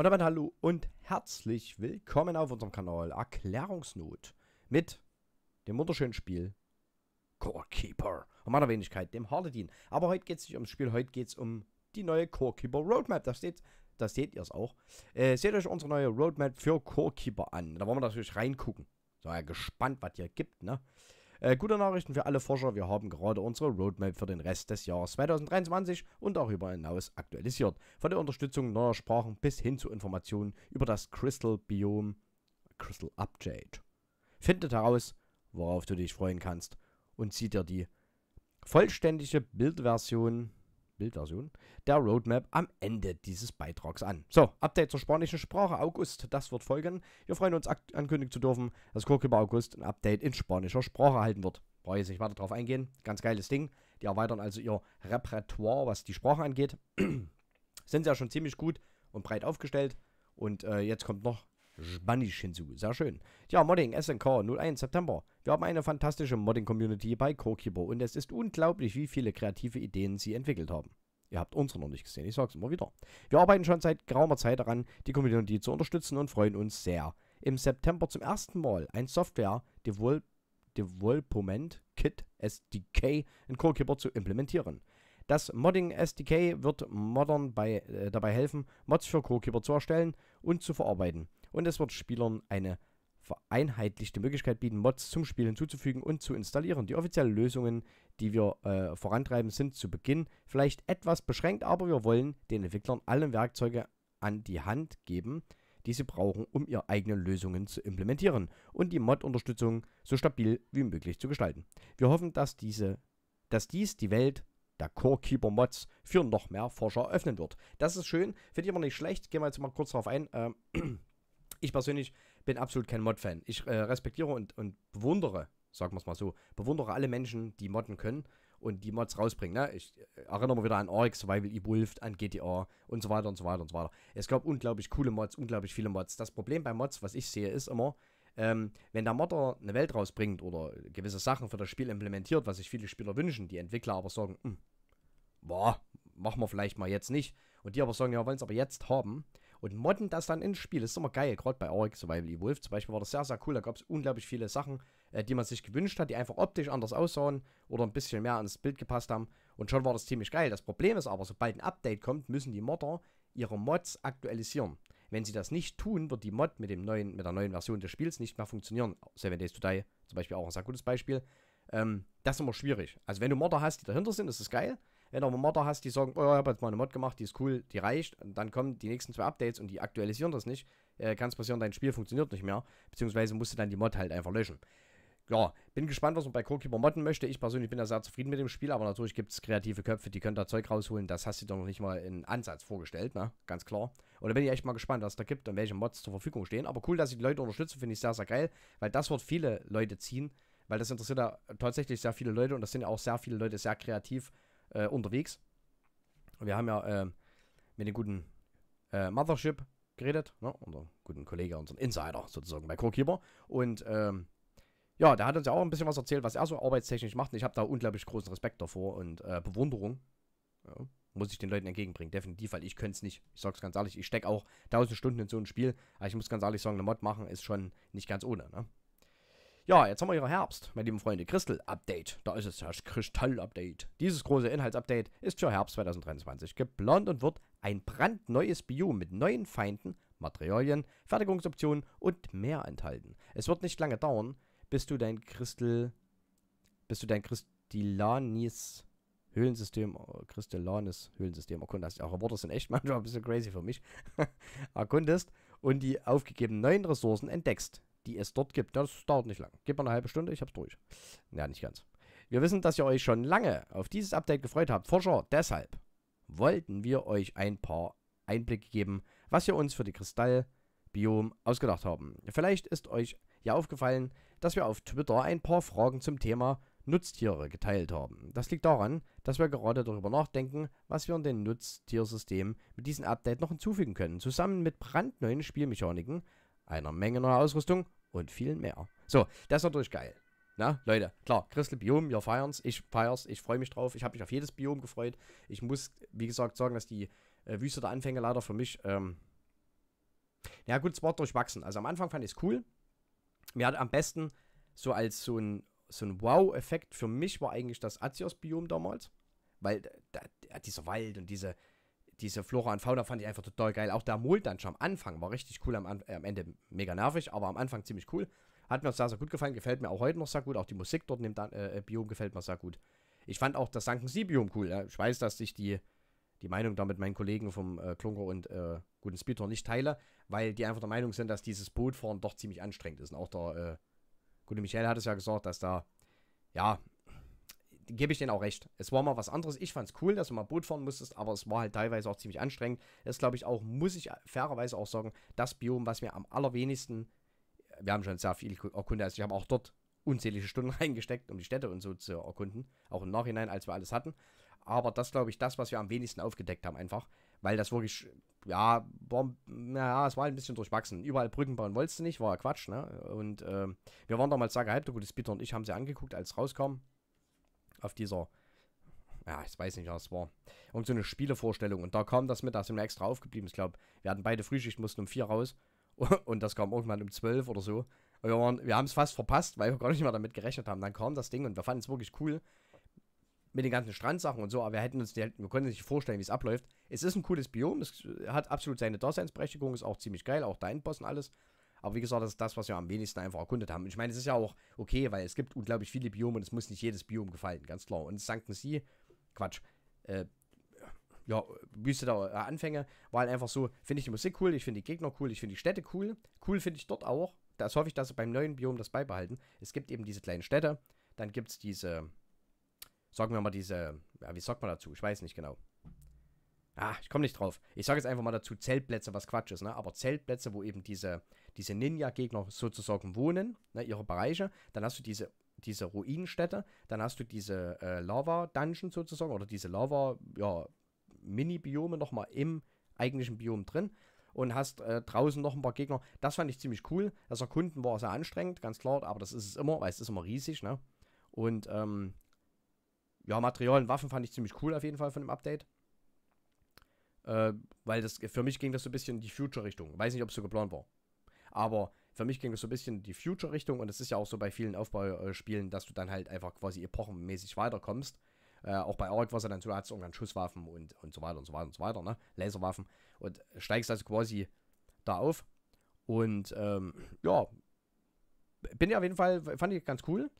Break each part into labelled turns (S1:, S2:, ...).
S1: Und damit hallo und herzlich willkommen auf unserem Kanal Erklärungsnot mit dem wunderschönen Spiel Corekeeper und meiner Wenigkeit, dem Harledin. Aber heute geht es nicht ums Spiel, heute geht es um die neue Corekeeper Roadmap. Da steht, da seht ihr es auch. Äh, seht euch unsere neue Roadmap für Corekeeper an. Da wollen wir natürlich reingucken. So, ja, gespannt, was hier gibt, ne? Äh, gute Nachrichten für alle Forscher, wir haben gerade unsere Roadmap für den Rest des Jahres 2023 und darüber hinaus aktualisiert. Von der Unterstützung neuer Sprachen bis hin zu Informationen über das Crystal Biome Crystal Update. Findet heraus, worauf du dich freuen kannst und zieht dir die vollständige Bildversion Bildversion der Roadmap am Ende dieses Beitrags an. So, Update zur spanischen Sprache August, das wird folgen. Wir freuen uns ankündigen zu dürfen, dass Kurküber August ein Update in spanischer Sprache erhalten wird. Brauche ich jetzt nicht weiter darauf eingehen. Ganz geiles Ding. Die erweitern also ihr Repertoire, was die Sprache angeht. Sind sie ja schon ziemlich gut und breit aufgestellt. Und äh, jetzt kommt noch Spanisch hinzu. Sehr schön. Ja, Modding SNK 01 September. Wir haben eine fantastische Modding-Community bei Corkibo und es ist unglaublich, wie viele kreative Ideen sie entwickelt haben. Ihr habt unsere noch nicht gesehen, ich sag's immer wieder. Wir arbeiten schon seit geraumer Zeit daran, die Community zu unterstützen und freuen uns sehr. Im September zum ersten Mal ein Software Develop Development Kit SDK in Corekeeper zu implementieren. Das Modding SDK wird Moddern bei, äh, dabei helfen, Mods für Corekeeper zu erstellen und zu verarbeiten und es wird Spielern eine vereinheitlichte Möglichkeit bieten, Mods zum Spiel hinzuzufügen und zu installieren. Die offiziellen Lösungen, die wir äh, vorantreiben, sind zu Beginn vielleicht etwas beschränkt, aber wir wollen den Entwicklern alle Werkzeuge an die Hand geben, die sie brauchen, um ihre eigenen Lösungen zu implementieren und die Mod-Unterstützung so stabil wie möglich zu gestalten. Wir hoffen, dass, diese, dass dies die Welt der Corekeeper Mods für noch mehr Forscher öffnen wird. Das ist schön, finde ich immer nicht schlecht. Gehen wir jetzt mal kurz darauf ein. Ähm, ich persönlich bin absolut kein Mod-Fan. Ich äh, respektiere und, und bewundere, sagen wir es mal so, bewundere alle Menschen, die modden können und die Mods rausbringen. Ne? Ich äh, erinnere mal wieder an Orc, Survival Evolved, an GTA und so weiter und so weiter und so weiter. Es gab unglaublich coole Mods, unglaublich viele Mods. Das Problem bei Mods, was ich sehe, ist immer, ähm, wenn der Modder eine Welt rausbringt oder gewisse Sachen für das Spiel implementiert, was sich viele Spieler wünschen, die Entwickler aber sagen, hm, boah, machen wir vielleicht mal jetzt nicht. Und die aber sagen, ja, wollen es aber jetzt haben und modden das dann ins Spiel. Das ist immer geil, gerade bei Auric Survival Evolved zum Beispiel war das sehr, sehr cool. Da gab es unglaublich viele Sachen, äh, die man sich gewünscht hat, die einfach optisch anders aussahen oder ein bisschen mehr ans Bild gepasst haben. Und schon war das ziemlich geil. Das Problem ist aber, sobald ein Update kommt, müssen die Modder ihre Mods aktualisieren. Wenn sie das nicht tun, wird die Mod mit, dem neuen, mit der neuen Version des Spiels nicht mehr funktionieren. Seven Days to Die zum Beispiel auch ein sehr gutes Beispiel. Ähm, das ist immer schwierig. Also wenn du Modder hast, die dahinter sind, ist das geil. Wenn du aber Modder hast, die sagen, oh, ich habe jetzt mal eine Mod gemacht, die ist cool, die reicht, und dann kommen die nächsten zwei Updates und die aktualisieren das nicht, äh, kann es passieren, dein Spiel funktioniert nicht mehr, beziehungsweise musst du dann die Mod halt einfach löschen. Ja, bin gespannt, was man bei Codekeeper modden möchte. Ich persönlich bin da sehr zufrieden mit dem Spiel, aber natürlich gibt es kreative Köpfe, die können da Zeug rausholen. Das hast du dir noch nicht mal in Ansatz vorgestellt, ne? Ganz klar. Und da bin ich echt mal gespannt, was da gibt und welche Mods zur Verfügung stehen. Aber cool, dass sie die Leute unterstützen, finde ich sehr, sehr geil, weil das wird viele Leute ziehen, weil das interessiert ja tatsächlich sehr viele Leute und das sind ja auch sehr viele Leute sehr kreativ äh, unterwegs. Wir haben ja äh, mit dem guten äh, Mothership geredet, ne? unser guten Kollege, unseren Insider sozusagen bei CoreKeeper. Und ähm, ja, der hat uns ja auch ein bisschen was erzählt, was er so arbeitstechnisch macht. Und ich habe da unglaublich großen Respekt davor und äh, Bewunderung. Ja, muss ich den Leuten entgegenbringen, definitiv, weil ich könnte es nicht. Ich sage es ganz ehrlich, ich stecke auch tausend Stunden in so ein Spiel, aber ich muss ganz ehrlich sagen, eine Mod machen ist schon nicht ganz ohne. Ne? Ja, jetzt haben wir hier Herbst, meine lieben Freunde. Crystal-Update. Da ist es das Kristall-Update. Dieses große Inhaltsupdate ist für Herbst 2023 geplant und wird ein brandneues Biom mit neuen Feinden, Materialien, Fertigungsoptionen und mehr enthalten. Es wird nicht lange dauern, bis du dein Kristall. bis du dein Crystallanis... Höhlensystem, äh, Kristallanis Höhlensystem erkundest. Auch Worte sind echt manchmal ein bisschen crazy für mich. erkundest und die aufgegebenen neuen Ressourcen entdeckst die es dort gibt. Das dauert nicht lang. Gebt mal eine halbe Stunde, ich hab's durch. Ja, nicht ganz. Wir wissen, dass ihr euch schon lange auf dieses Update gefreut habt. Forscher, deshalb wollten wir euch ein paar Einblicke geben, was wir uns für die Kristallbiom ausgedacht haben. Vielleicht ist euch ja aufgefallen, dass wir auf Twitter ein paar Fragen zum Thema Nutztiere geteilt haben. Das liegt daran, dass wir gerade darüber nachdenken, was wir in den Nutztiersystem mit diesem Update noch hinzufügen können. Zusammen mit brandneuen Spielmechaniken einer Menge neuer Ausrüstung und viel mehr. So, das ist natürlich geil. Na, Leute, klar, Crystal Biom, wir feiern's, ich feier's, ich freue mich drauf, ich habe mich auf jedes Biom gefreut. Ich muss, wie gesagt, sagen, dass die äh, Wüste der Anfänge leider für mich, ähm, ja gut, es war durchwachsen. Also am Anfang fand ich es cool. Mir hat am besten so als so ein, so ein Wow-Effekt für mich war eigentlich das Azios-Biom damals, weil da, dieser Wald und diese, diese Flora und Fauna fand ich einfach total geil. Auch der Moldunge am Anfang war richtig cool, am, äh, am, Ende mega nervig, aber am Anfang ziemlich cool. Hat mir sehr, sehr gut gefallen, gefällt mir auch heute noch sehr gut. Auch die Musik dort in dem äh, äh, Biom gefällt mir sehr gut. Ich fand auch das Sankensee-Biom cool. Ja. Ich weiß, dass ich die, die Meinung da mit meinen Kollegen vom äh, Klunker und äh, Guten Speedtor nicht teile, weil die einfach der Meinung sind, dass dieses Bootfahren doch ziemlich anstrengend ist. Und auch der äh, gute Michael hat es ja gesagt, dass da ja, gebe ich denen auch recht. Es war mal was anderes. Ich fand es cool, dass du mal Boot fahren musstest, aber es war halt teilweise auch ziemlich anstrengend. Das glaube ich auch, muss ich fairerweise auch sagen, das Biom, was mir am allerwenigsten, wir haben schon sehr viel erkundet, also ich habe auch dort unzählige Stunden reingesteckt, um die Städte und so zu erkunden, auch im Nachhinein, als wir alles hatten. Aber das glaube ich, das, was wir am wenigsten aufgedeckt haben, einfach, weil das wirklich, ja, war, naja, es war halt ein bisschen durchwachsen. Überall Brücken bauen wolltest du nicht, war ja Quatsch, ne? Und äh, wir waren damals sehr gehypt, der gute Speeder und ich haben sie angeguckt, als rauskam auf dieser, ja, ich weiß nicht, was es war, irgend so eine Spielevorstellung. Und da kam das mit, da sind wir extra aufgeblieben. Ich glaube, wir hatten beide Frühschicht, mussten um vier raus. Und das kam irgendwann um zwölf oder so. Und wir, wir haben es fast verpasst, weil wir gar nicht mehr damit gerechnet haben. Dann kam das Ding und wir fanden es wirklich cool mit den ganzen Strandsachen und so, aber wir hätten uns, wir konnten uns nicht vorstellen, wie es abläuft. Es ist ein cooles Biom, es hat absolut seine Daseinsberechtigung, ist auch ziemlich geil, auch dein Boss und alles. Aber wie gesagt, das ist das, was wir am wenigsten einfach erkundet haben. Und ich meine, es ist ja auch okay, weil es gibt unglaublich viele Biome und es muss nicht jedes Biom gefallen, ganz klar. Und Sankten Sie, Quatsch, äh, ja, Wüste der Anfänge, war halt einfach so, finde ich die Musik cool, ich finde die Gegner cool, ich finde die Städte cool. Cool finde ich dort auch. Das hoffe ich, dass sie beim neuen Biom das beibehalten. Es gibt eben diese kleinen Städte, dann gibt es diese, sagen wir mal diese, ja, wie sagt man dazu? Ich weiß nicht genau. Ah, ich komme nicht drauf. Ich sage jetzt einfach mal dazu Zeltplätze, was Quatsch ist, ne? Aber Zeltplätze, wo eben diese, diese Ninja-Gegner sozusagen wohnen, ne? ihre Bereiche. Dann hast du diese, diese Ruinenstädte, dann hast du diese äh, Lava-Dungeon sozusagen oder diese Lava, ja, Mini-Biome nochmal im eigentlichen Biom drin und hast äh, draußen noch ein paar Gegner. Das fand ich ziemlich cool. Das Erkunden war sehr anstrengend, ganz klar, aber das ist es immer, weil es ist immer riesig, ne? Und ähm, ja, Material und Waffen fand ich ziemlich cool auf jeden Fall von dem Update. Äh, weil das für mich ging das so ein bisschen in die Future-Richtung. Weiß nicht, ob es so geplant war. Aber für mich ging es so ein bisschen in die Future-Richtung und es ist ja auch so bei vielen Aufbauspielen, dass du dann halt einfach quasi epochenmäßig weiterkommst. Äh, auch bei Ark war es ja dann so, hat es irgendwann Schusswaffen und, und so weiter und so weiter und so weiter, ne? Laserwaffen. Und steigst also quasi da auf. Und ähm, ja, bin ja auf jeden Fall, fand ich ganz cool.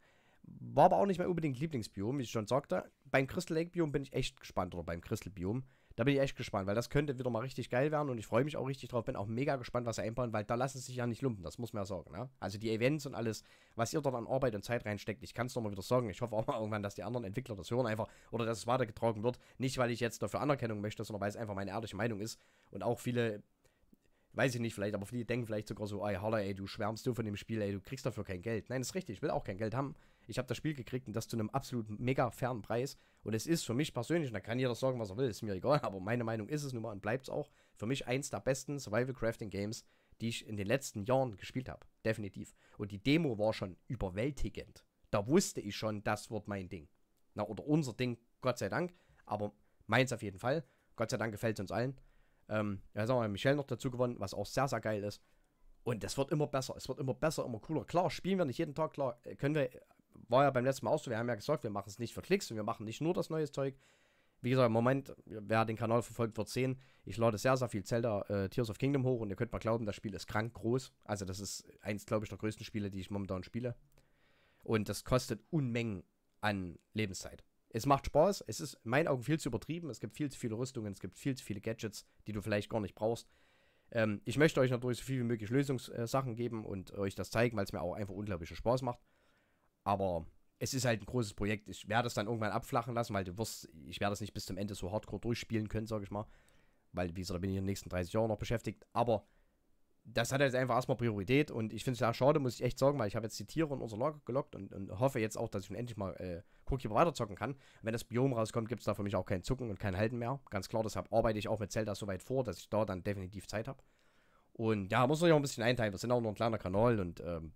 S1: War aber auch nicht mehr unbedingt Lieblingsbiom, wie ich schon sagte. Beim Crystal Lake Biom bin ich echt gespannt, oder beim Crystal Biom. Da bin ich echt gespannt, weil das könnte wieder mal richtig geil werden und ich freue mich auch richtig drauf. Bin auch mega gespannt, was sie einbauen, weil da lassen sie sich ja nicht lumpen, das muss man ja sagen. Ne? Also die Events und alles, was ihr dort an Arbeit und Zeit reinsteckt, ich kann es nochmal wieder sagen. Ich hoffe auch mal irgendwann, dass die anderen Entwickler das hören einfach oder dass es weitergetragen wird. Nicht, weil ich jetzt dafür Anerkennung möchte, sondern weil es einfach meine ehrliche Meinung ist und auch viele weiß ich nicht, vielleicht, aber viele denken vielleicht sogar so, ey, Holler, ey, du schwärmst du von dem Spiel, ey, du kriegst dafür kein Geld. Nein, ist richtig, ich will auch kein Geld haben ich habe das Spiel gekriegt und das zu einem absolut mega fernen Preis. Und es ist für mich persönlich, und da kann jeder sagen, was er will, ist mir egal, aber meine Meinung ist es nun mal und bleibt es auch, für mich eins der besten Survival Crafting Games, die ich in den letzten Jahren gespielt habe. Definitiv. Und die Demo war schon überwältigend. Da wusste ich schon, das wird mein Ding. Na, oder unser Ding, Gott sei Dank. Aber meins auf jeden Fall. Gott sei Dank gefällt es uns allen. Ähm, ja, sagen wir mal, Michelle noch dazu gewonnen, was auch sehr, sehr geil ist. Und es wird immer besser. Es wird immer besser, immer cooler. Klar, spielen wir nicht jeden Tag, klar, äh, können wir war ja beim letzten Mal auch so, wir haben ja gesagt, wir machen es nicht für Klicks und wir machen nicht nur das neue Zeug. Wie gesagt, im Moment, wer den Kanal verfolgt, wird sehen, ich lade sehr, sehr viel Zelda äh, Tears of Kingdom hoch und ihr könnt mal glauben, das Spiel ist krank groß. Also das ist eins, glaube ich, der größten Spiele, die ich momentan spiele. Und das kostet Unmengen an Lebenszeit. Es macht Spaß, es ist in meinen Augen viel zu übertrieben, es gibt viel zu viele Rüstungen, es gibt viel zu viele Gadgets, die du vielleicht gar nicht brauchst. Ähm, ich möchte euch natürlich so viel wie möglich Lösungssachen geben und euch das zeigen, weil es mir auch einfach unglaublichen Spaß macht. Aber es ist halt ein großes Projekt. Ich werde es dann irgendwann abflachen lassen, weil du wirst, ich werde es nicht bis zum Ende so hardcore durchspielen können, sage ich mal. Weil, wie gesagt, da bin ich in den nächsten 30 Jahren noch beschäftigt. Aber das hat jetzt einfach erstmal Priorität und ich finde es ja schade, muss ich echt sagen, weil ich habe jetzt die Tiere in unser Lager gelockt und, und hoffe jetzt auch, dass ich endlich mal äh, Cookkeeper weiterzocken kann. Und wenn das Biom rauskommt, gibt es da für mich auch kein Zucken und kein Halten mehr. Ganz klar, deshalb arbeite ich auch mit Zelda so weit vor, dass ich da dann definitiv Zeit habe. Und ja, muss man sich auch ein bisschen einteilen. Wir sind auch nur ein kleiner Kanal und ähm,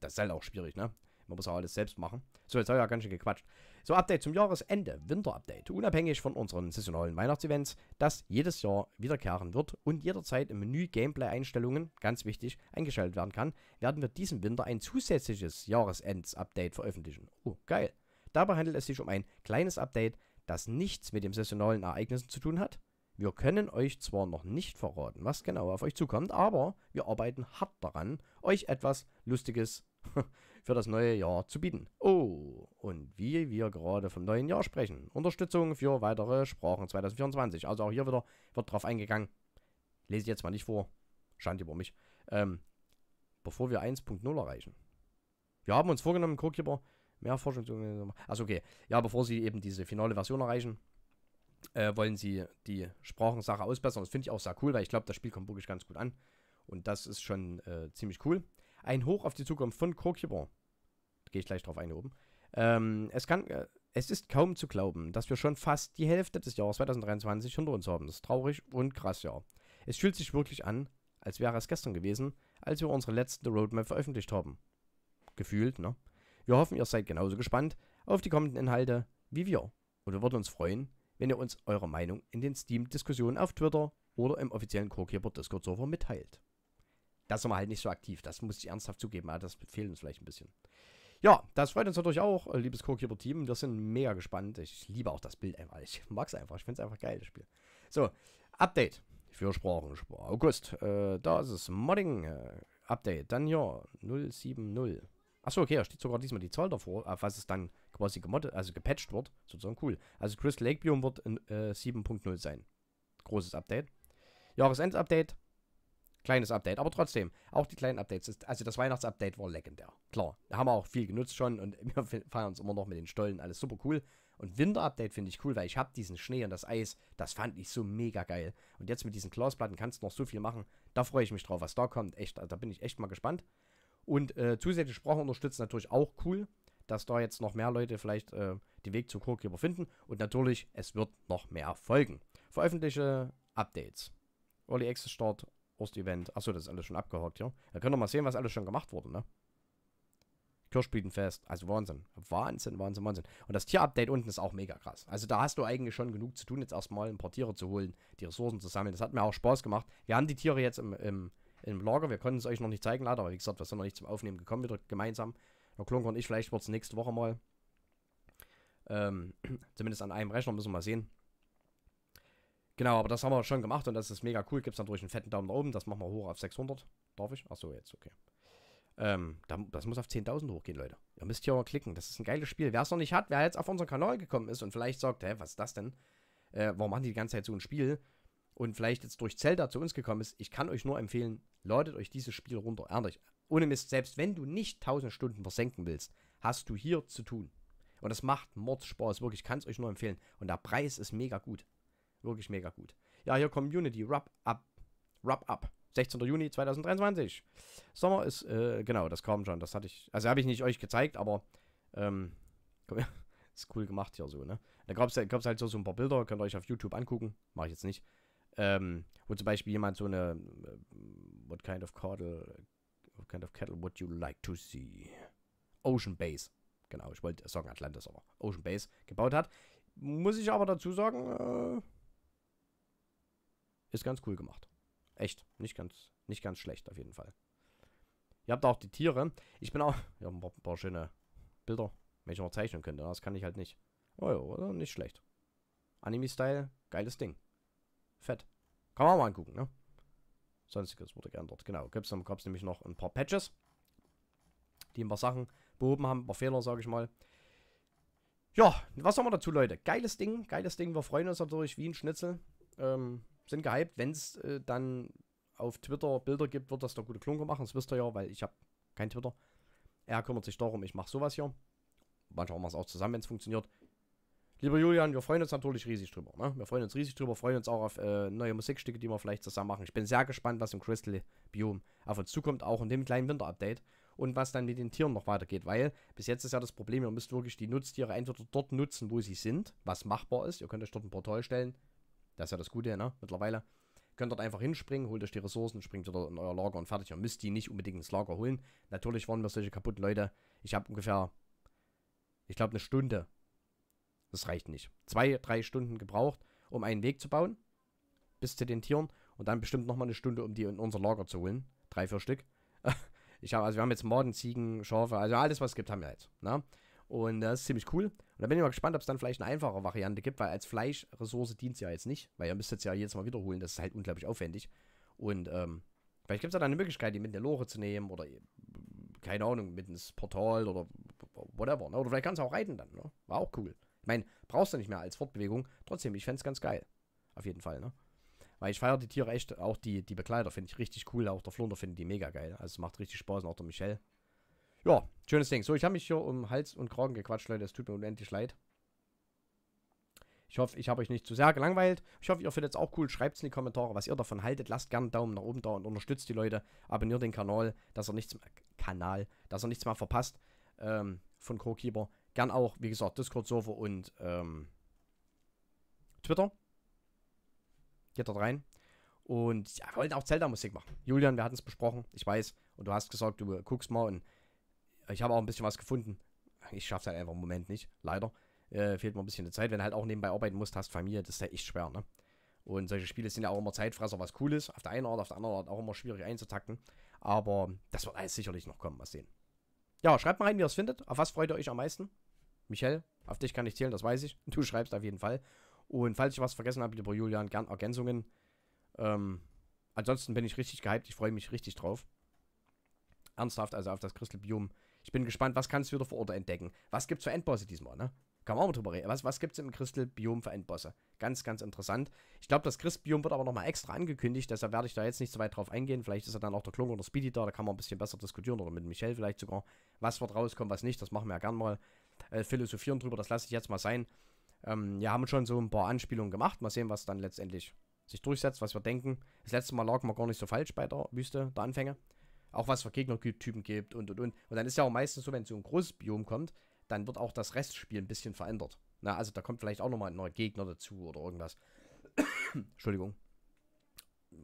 S1: das ist halt auch schwierig, ne? Man muss ja alles selbst machen. So, jetzt habe ich ja ganz schön gequatscht. So, Update zum Jahresende, Winter-Update. Unabhängig von unseren saisonalen Weihnachtsevents, das jedes Jahr wiederkehren wird und jederzeit im Menü Gameplay-Einstellungen, ganz wichtig, eingeschaltet werden kann, werden wir diesen Winter ein zusätzliches Jahresends-Update veröffentlichen. Oh, geil. Dabei handelt es sich um ein kleines Update, das nichts mit den saisonalen Ereignissen zu tun hat. Wir können euch zwar noch nicht verraten, was genau auf euch zukommt, aber wir arbeiten hart daran, euch etwas Lustiges für das neue Jahr zu bieten. Oh, und wie wir gerade vom neuen Jahr sprechen. Unterstützung für weitere Sprachen 2024. Also auch hier wieder wird drauf eingegangen. Lese ich jetzt mal nicht vor. Schande über mich. Ähm, bevor wir 1.0 erreichen. Wir haben uns vorgenommen, Codekeeper mehr Forschung zu... Achso, okay. Ja, bevor sie eben diese finale Version erreichen, äh, wollen sie die Sprachensache ausbessern. Das finde ich auch sehr cool, weil ich glaube, das Spiel kommt wirklich ganz gut an. Und das ist schon äh, ziemlich cool. Ein Hoch auf die Zukunft von Courquibon. Da gehe ich gleich drauf ein oben. Ähm, es kann. Äh, es ist kaum zu glauben, dass wir schon fast die Hälfte des Jahres 2023 hinter uns haben. Das ist traurig und krass, ja. Es fühlt sich wirklich an, als wäre es gestern gewesen, als wir unsere letzte Roadmap veröffentlicht haben. Gefühlt, ne? Wir hoffen, ihr seid genauso gespannt auf die kommenden Inhalte wie wir. Und wir würden uns freuen, wenn ihr uns eure Meinung in den Steam-Diskussionen auf Twitter oder im offiziellen Corekeeper Discord-Server mitteilt das sind wir halt nicht so aktiv. Das muss ich ernsthaft zugeben, aber ah, das fehlt uns vielleicht ein bisschen. Ja, das freut uns natürlich auch, äh, liebes Corekeeper-Team. Wir sind mega gespannt. Ich liebe auch das Bild einfach. Ich mag es einfach. Ich finde es einfach geil, das Spiel. So, Update für Sprachen. August. Äh, da ist es. Modding. Äh, Update. Dann ja, 070. Achso, okay, da steht sogar diesmal die Zahl davor, auf was es dann quasi gemoddet, also gepatcht wird. Sozusagen cool. Also Chris Lake Biome wird äh, 7.0 sein. Großes Update. Jahresends-Update. Kleines Update, aber trotzdem, auch die kleinen Updates. also das Weihnachtsupdate war legendär. Klar, da haben wir auch viel genutzt schon und wir feiern uns immer noch mit den Stollen, alles super cool. Und Winterupdate finde ich cool, weil ich habe diesen Schnee und das Eis, das fand ich so mega geil. Und jetzt mit diesen Glasplatten kannst du noch so viel machen. Da freue ich mich drauf, was da kommt. Echt, da bin ich echt mal gespannt. Und äh, zusätzlich Sprache unterstützt natürlich auch cool, dass da jetzt noch mehr Leute vielleicht äh, den Weg zu Codekeeper finden. Und natürlich, es wird noch mehr folgen. Veröffentliche Updates. Early Access Start Ost-Event. Achso, das ist alles schon abgehakt, ja. Da können ihr mal sehen, was alles schon gemacht wurde, ne? Kirschblütenfest. Also Wahnsinn. Wahnsinn, Wahnsinn, Wahnsinn. Und das Tier-Update unten ist auch mega krass. Also da hast du eigentlich schon genug zu tun, jetzt erstmal ein paar Tiere zu holen, die Ressourcen zu sammeln. Das hat mir auch Spaß gemacht. Wir haben die Tiere jetzt im, im, im Lager. Wir konnten es euch noch nicht zeigen, leider. Aber wie gesagt, wir sind noch nicht zum Aufnehmen gekommen, wieder gemeinsam. Herr Klunker und ich, vielleicht wird es nächste Woche mal. Ähm, zumindest an einem Rechner müssen wir mal sehen. Genau, aber das haben wir schon gemacht und das ist mega cool. Gibt es natürlich einen fetten Daumen nach oben. Das machen wir hoch auf 600. Darf ich? Achso, jetzt, okay. Ähm, das muss auf 10.000 hochgehen, Leute. Ihr müsst hier mal klicken. Das ist ein geiles Spiel. Wer es noch nicht hat, wer jetzt auf unseren Kanal gekommen ist und vielleicht sagt, hä, was ist das denn? Äh, warum machen die die ganze Zeit so ein Spiel? Und vielleicht jetzt durch Zelda zu uns gekommen ist. Ich kann euch nur empfehlen, ladet euch dieses Spiel runter. Ehrlich. Ohne Mist, selbst wenn du nicht 1000 Stunden versenken willst, hast du hier zu tun. Und das macht Mordspaß, wirklich, ich kann es euch nur empfehlen. Und der Preis ist mega gut. Wirklich mega gut. Ja, hier Community Wrap Up. Wrap Up. 16. Juni 2023. Sommer ist, äh, genau, das kam schon. Das hatte ich, also habe ich nicht euch gezeigt, aber, ähm, ist cool gemacht hier so, ne? Da gab es halt so, so ein paar Bilder, könnt ihr euch auf YouTube angucken. Mache ich jetzt nicht. Ähm, wo zum Beispiel jemand so eine, äh, what kind of cattle, what kind of cattle would you like to see? Ocean Base. Genau, ich wollte sagen Atlantis, aber Ocean Base gebaut hat. Muss ich aber dazu sagen, äh, ist ganz cool gemacht. Echt. Nicht ganz, nicht ganz schlecht auf jeden Fall. Ihr habt auch die Tiere. Ich bin auch... Ja, ein paar, ein paar schöne Bilder, wenn ich noch zeichnen könnte. Ne? Das kann ich halt nicht. Oh ja, nicht schlecht. Anime-Style, geiles Ding. Fett. Kann man auch mal angucken, ne? Sonstiges wurde geändert. Genau, gab es nämlich noch ein paar Patches, die ein paar Sachen behoben haben, ein paar Fehler, sage ich mal. Ja, was haben wir dazu, Leute? Geiles Ding, geiles Ding. Wir freuen uns natürlich wie ein Schnitzel. Ähm, sind gehypt. Wenn es äh, dann auf Twitter Bilder gibt, wird das der gute Klunker machen. Das wisst ihr ja, weil ich habe kein Twitter. Er kümmert sich darum, ich mache sowas hier. Manchmal machen wir es auch zusammen, wenn es funktioniert. Lieber Julian, wir freuen uns natürlich riesig drüber. Ne? Wir freuen uns riesig drüber, freuen uns auch auf äh, neue Musikstücke, die wir vielleicht zusammen machen. Ich bin sehr gespannt, was im Crystal Biome auf uns zukommt, auch in dem kleinen Winterupdate. Und was dann mit den Tieren noch weitergeht, weil bis jetzt ist ja das Problem, ihr müsst wirklich die Nutztiere entweder dort nutzen, wo sie sind, was machbar ist. Ihr könnt euch dort ein Portal stellen, das ist ja das Gute, ne? Mittlerweile. Könnt dort einfach hinspringen, holt euch die Ressourcen, springt wieder in euer Lager und fertig. Ihr müsst die nicht unbedingt ins Lager holen. Natürlich waren wir solche kaputten Leute. Ich habe ungefähr, ich glaube, eine Stunde. Das reicht nicht. Zwei, drei Stunden gebraucht, um einen Weg zu bauen. Bis zu den Tieren. Und dann bestimmt nochmal eine Stunde, um die in unser Lager zu holen. Drei, vier Stück. Ich habe, also wir haben jetzt Morden, Ziegen, Schafe, also alles, was es gibt, haben wir jetzt. Ne? Und das äh, ist ziemlich cool. Und da bin ich mal gespannt, ob es dann vielleicht eine einfache Variante gibt, weil als Fleischressource dient es ja jetzt nicht, weil ihr müsst es ja jedes Mal wiederholen, das ist halt unglaublich aufwendig. Und ähm, vielleicht gibt es da dann eine Möglichkeit, die mit der Lore zu nehmen oder keine Ahnung, mit ins Portal oder whatever. Ne? Oder vielleicht kannst du auch reiten dann, ne? War auch cool. Ich meine, brauchst du nicht mehr als Fortbewegung. Trotzdem, ich fände es ganz geil. Auf jeden Fall, ne? Weil ich feiere die Tiere echt, auch die, die Begleiter finde ich richtig cool, auch der Flunder finde die mega geil. Also macht richtig Spaß und auch der Michelle ja, schönes Ding. So, ich habe mich hier um Hals und Kragen gequatscht, Leute. Es tut mir unendlich leid. Ich hoffe, ich habe euch nicht zu sehr gelangweilt. Ich hoffe, ihr findet es auch cool. Schreibt es in die Kommentare, was ihr davon haltet. Lasst gerne einen Daumen nach oben da und unterstützt die Leute. Abonniert den Kanal, dass ihr nichts mehr, Kanal, dass ihr nichts mehr verpasst ähm, von CoKeeper. Gern auch, wie gesagt, Discord-Server und ähm, Twitter. Geht dort rein. Und ja, wir wollten auch Zelda-Musik machen. Julian, wir hatten es besprochen. Ich weiß. Und du hast gesagt, du guckst mal und ich habe auch ein bisschen was gefunden. Ich schaffe es halt einfach im Moment nicht, leider. Äh, fehlt mir ein bisschen die Zeit. Wenn du halt auch nebenbei arbeiten musst, hast Familie, das ist ja halt echt schwer, ne? Und solche Spiele sind ja auch immer Zeitfresser, was cool ist. Auf der einen Art, auf der anderen Art auch immer schwierig einzutacken. Aber das wird alles sicherlich noch kommen, mal sehen. Ja, schreibt mal rein, wie ihr es findet. Auf was freut ihr euch am meisten? Michel, auf dich kann ich zählen, das weiß ich. Du schreibst auf jeden Fall. Und falls ich was vergessen habe, lieber Julian, gern Ergänzungen. Ähm, ansonsten bin ich richtig gehypt, ich freue mich richtig drauf. Ernsthaft, also auf das Crystal Biome ich bin gespannt, was kannst du wieder vor Ort entdecken? Was gibt's für Endbosse diesmal, ne? Kann man auch mal drüber reden. Was, was gibt's im Crystal-Biom für Endbosse? Ganz, ganz interessant. Ich glaube, das Crystal-Biom wird aber nochmal extra angekündigt, deshalb werde ich da jetzt nicht so weit drauf eingehen. Vielleicht ist ja dann auch der Klon oder Speedy da, da kann man ein bisschen besser diskutieren oder mit Michelle vielleicht sogar. Was wird rauskommen, was nicht, das machen wir ja gern mal. Äh, philosophieren drüber, das lasse ich jetzt mal sein. Ähm, ja, haben schon so ein paar Anspielungen gemacht. Mal sehen, was dann letztendlich sich durchsetzt, was wir denken. Das letzte Mal lagen wir gar nicht so falsch bei der Wüste, der Anfänge. Auch was für Gegnertypen gibt und und und. Und dann ist ja auch meistens so, wenn so ein großes Biom kommt, dann wird auch das Restspiel ein bisschen verändert. Na, also da kommt vielleicht auch nochmal ein neuer Gegner dazu oder irgendwas. Entschuldigung.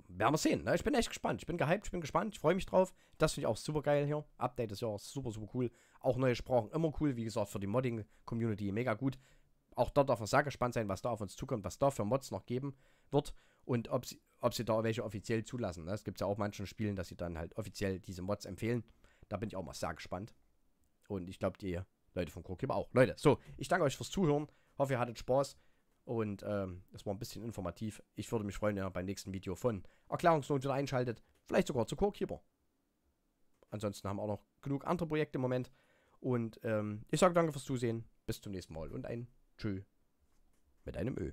S1: Werden wir sehen. Ne? Ich bin echt gespannt. Ich bin gehypt, ich bin gespannt. Ich freue mich drauf. Das finde ich auch super geil hier. Update ist ja auch super, super cool. Auch neue Sprachen immer cool. Wie gesagt, für die Modding-Community mega gut. Auch dort darf man sehr gespannt sein, was da auf uns zukommt, was da für Mods noch geben wird und ob sie, ob sie da welche offiziell zulassen. Ne? Es gibt ja auch manchen Spielen, dass sie dann halt offiziell diese Mods empfehlen. Da bin ich auch mal sehr gespannt. Und ich glaube, die Leute von Corekeeper auch. Leute, so, ich danke euch fürs Zuhören. Hoffe, ihr hattet Spaß. Und es ähm, war ein bisschen informativ. Ich würde mich freuen, wenn ihr beim nächsten Video von Erklärungsnot wieder einschaltet. Vielleicht sogar zu Corekeeper. Ansonsten haben wir auch noch genug andere Projekte im Moment. Und ähm, ich sage danke fürs Zusehen. Bis zum nächsten Mal und ein Tschö mit einem Ö.